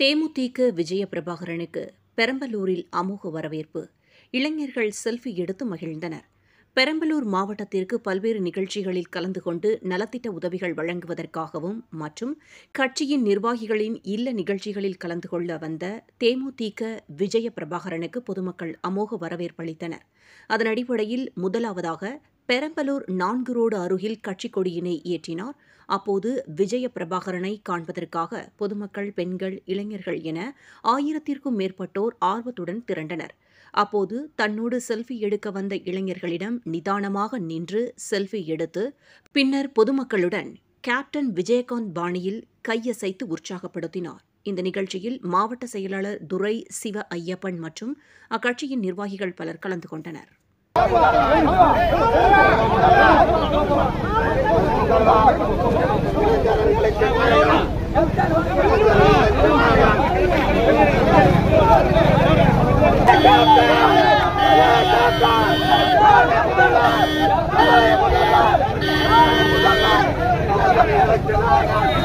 தேமுதிக விஜய பிரபாகரனுக்கு பெரம்பலூரில் அமோக வரவேற்பு இளைஞர்கள் செல்ஃபி எடுத்து மகிழ்ந்தனர் பெரம்பலூர் மாவட்டத்திற்கு பல்வேறு நிகழ்ச்சிகளில் கலந்து கொண்டு நலத்திட்ட உதவிகள் வழங்குவதற்காகவும் மற்றும் கட்சியின் நிர்வாகிகளின் இல்ல நிகழ்ச்சிகளில் கலந்து கொள்ள வந்த தேமுதிக விஜய பிரபாகரனுக்கு பொதுமக்கள் அமோக வரவேற்பு அளித்தனர் அதன் அடிப்படையில் முதலாவதாக பெரம்பலூர் நான்கு ரோடு அருகில் கட்சிக் கொடியினை ஏற்றினார் அப்போது விஜய பிரபாகரனை காண்பதற்காக பொதுமக்கள் பெண்கள் இளைஞர்கள் என ஆயிரத்திற்கும் மேற்பட்டோர் ஆர்வத்துடன் திரண்டனர் அப்போது தன்னோடு செல்ஃபி எடுக்க வந்த இளைஞர்களிடம் நிதானமாக நின்று செல்ஃபி எடுத்து பின்னர் பொதுமக்களுடன் கேப்டன் விஜயகாந்த் பாணியில் கையசைத்து உற்சாகப்படுத்தினார் இந்த நிகழ்ச்சியில் மாவட்ட செயலாளர் துரை சிவ ஐயப்பன் மற்றும் அக்கட்சியின் நிர்வாகிகள் பலர் கலந்து கொண்டனர் Let's go!